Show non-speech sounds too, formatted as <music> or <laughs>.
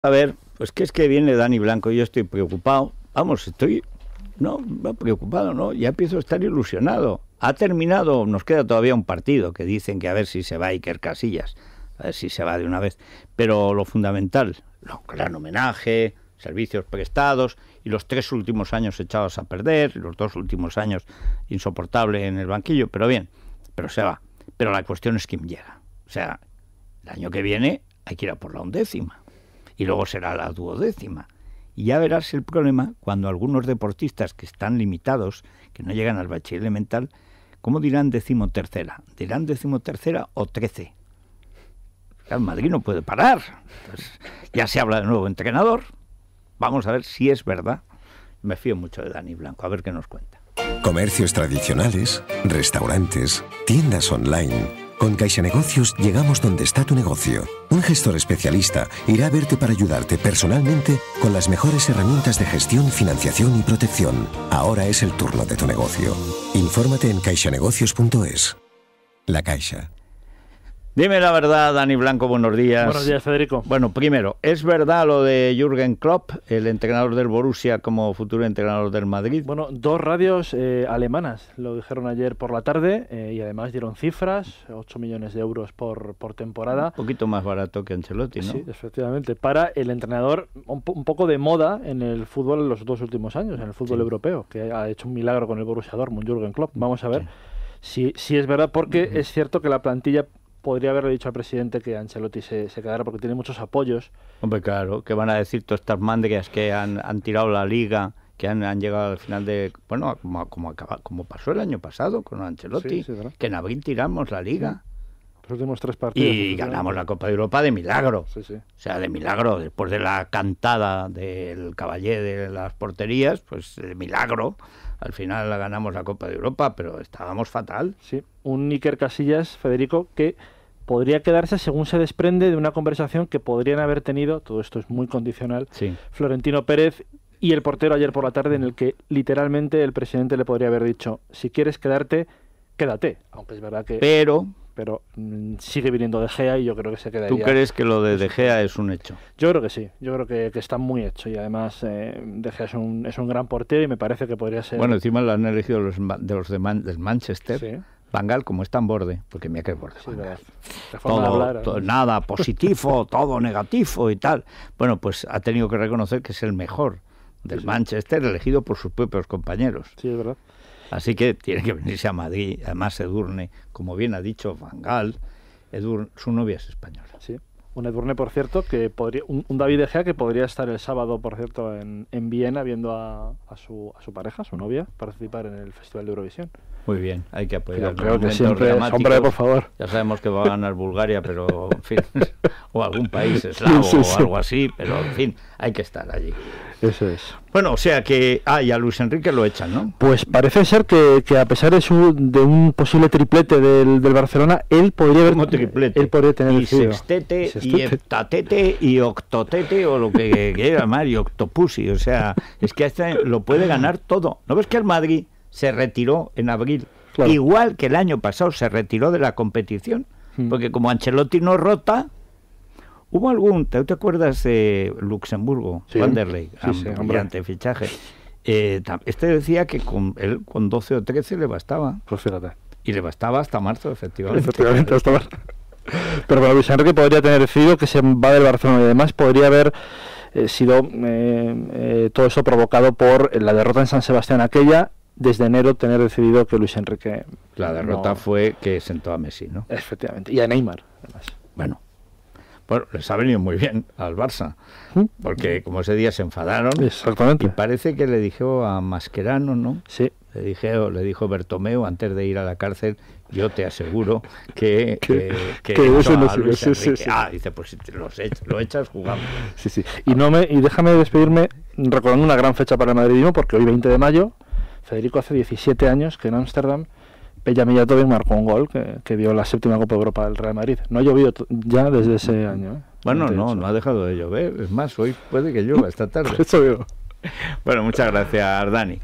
A ver, pues que es que viene Dani Blanco, y yo estoy preocupado. Vamos, estoy no, preocupado, no, ya empiezo a estar ilusionado. Ha terminado, nos queda todavía un partido que dicen que a ver si se va Iker Casillas, a ver si se va de una vez. Pero lo fundamental, lo gran homenaje, servicios prestados y los tres últimos años echados a perder, los dos últimos años insoportable en el banquillo, pero bien, pero se va. Pero la cuestión es quién llega. O sea, el año que viene hay que ir a por la undécima y luego será la duodécima. Y ya verás el problema cuando algunos deportistas que están limitados, que no llegan al bachiller elemental, ¿cómo dirán decimotercera? ¿Dirán decimotercera o trece? el Madrid no puede parar. Pues, ya se habla de nuevo entrenador. Vamos a ver si es verdad. Me fío mucho de Dani Blanco, a ver qué nos cuenta. Comercios tradicionales, restaurantes, tiendas online. Con Caixa Negocios llegamos donde está tu negocio. Un gestor especialista irá a verte para ayudarte personalmente con las mejores herramientas de gestión, financiación y protección. Ahora es el turno de tu negocio. Infórmate en caixanegocios.es. La Caixa. Dime la verdad, Dani Blanco, buenos días. Buenos días, Federico. Bueno, primero, ¿es verdad lo de Jürgen Klopp, el entrenador del Borussia como futuro entrenador del Madrid? Bueno, dos radios eh, alemanas lo dijeron ayer por la tarde eh, y además dieron cifras, 8 millones de euros por, por temporada. Un poquito más barato que Ancelotti, ¿no? Sí, efectivamente, para el entrenador un, poco de moda en el fútbol en los dos últimos años, en el fútbol europeo, que ha hecho un milagro con el Borussia Dortmund, Jürgen Klopp. Vamos a ver. Si, es verdad, porque es cierto que la plantilla podría haberle dicho al presidente que Ancelotti se, se quedara porque tiene muchos apoyos. Hombre, claro, que van a decir todas estas mandrias que han, tirado la liga que han, llegado al final de. Bueno, como, como, como pasó el año pasado con Ancelotti, que en abril tiramos la liga. Los últimos tres partidos. Y ganamos la Copa de Europa de milagro. o sea, de milagro. Después de la cantada del caballé de las porterías, pues de milagro al final la ganamos la Copa de Europa, pero estábamos fatal. Sí, un Iker Casillas, Federico, que podría quedarse según se desprende de una conversación que podrían haber tenido, todo esto es muy condicional, Florentino Pérez y el portero ayer por la tarde en el que literalmente el presidente le podría haber dicho, si quieres quedarte, quédate, aunque es verdad que... Pero, pero mm, sigue viniendo De Gea y yo creo que se quedaría. ¿Tú crees que lo de De Gea es un hecho? Yo creo que sí, yo creo que, está muy hecho y además eh, De Gea es un, es un gran portero y me parece que podría ser. Bueno, encima lo han elegido los, de los de del Manchester. Bangal, como está en borde, porque mira que es borde. nada <laughs> positivo, todo negativo y tal. Bueno, pues ha tenido que reconocer que es el mejor del Manchester, elegido por sus propios compañeros. Sí, es verdad. Así que tiene que venirse a Madrid. Además, Edurne, como bien ha dicho Vangal, Edurne, su novia es española. Sí. Un Edurne, por cierto, que podría, un, David Egea que podría estar el sábado, por cierto, en, Viena viendo a, su, pareja, su novia, participar en el Festival de Eurovisión. Muy bien, hay que apoyar. Creo, creo que siempre, por favor. Ya sabemos que va a ganar Bulgaria, pero en fin, <laughs> o algún país eslavo o algo así, pero en fin, hay que estar allí. Eso es. Bueno, o sea que Ah, y a Luis Enrique lo echan, ¿no? Pues parece ser que, a pesar de, un posible triplete del, Barcelona, él podría haber. triplete. Él podría tener y sextete, y sextete, y y octotete, o lo que <laughs> quiera llamar, y octopusi. O sea, es que este lo puede ganar todo. ¿No ves que el Madrid se retiró en abril? Igual que el año pasado se retiró de la competición. Hmm. Porque como Ancelotti no rota, Hubo algún, te acuerdas de Luxemburgo, sí, Wanderley, sí, fichaje? Eh, este decía que con él con 12 o 13 le bastaba. Pues Y le bastaba hasta marzo, efectivamente. Efectivamente, hasta marzo. Pero para Luis Enrique podría tener decidido que se va del Barcelona y demás. podría haber eh, sido eh, todo eso provocado por la derrota en San Sebastián aquella desde enero tener decidido que Luis Enrique... La derrota fue que sentó a Messi, ¿no? Efectivamente, y a Neymar, además. Bueno, bueno, les ha venido muy bien al Barça, ¿Mm? porque como ese día se enfadaron. Exactamente. Y parece que le dijo a Masquerano, ¿no? Sí. Le, dije, le dijo Bertomeu antes de ir a la cárcel, yo te aseguro que... <laughs> que, eh, eso no sirve. Sí, ah, dice, pues si lo echas, jugamos. <laughs> Sí, sí. Y, no me, y déjame despedirme recordando una gran fecha para el madridismo, porque hoy 20 de mayo, Federico hace 17 años que en Ámsterdam Pellamilla también marcó un gol que, dio la séptima Copa Europa del Real Madrid. No ha llovido ya desde ese mm. año. ¿eh? Bueno, no, no ha dejado de llover. Es más, hoy puede que llueva esta tarde. <laughs> Eso digo. Bueno, muchas gracias, Dani.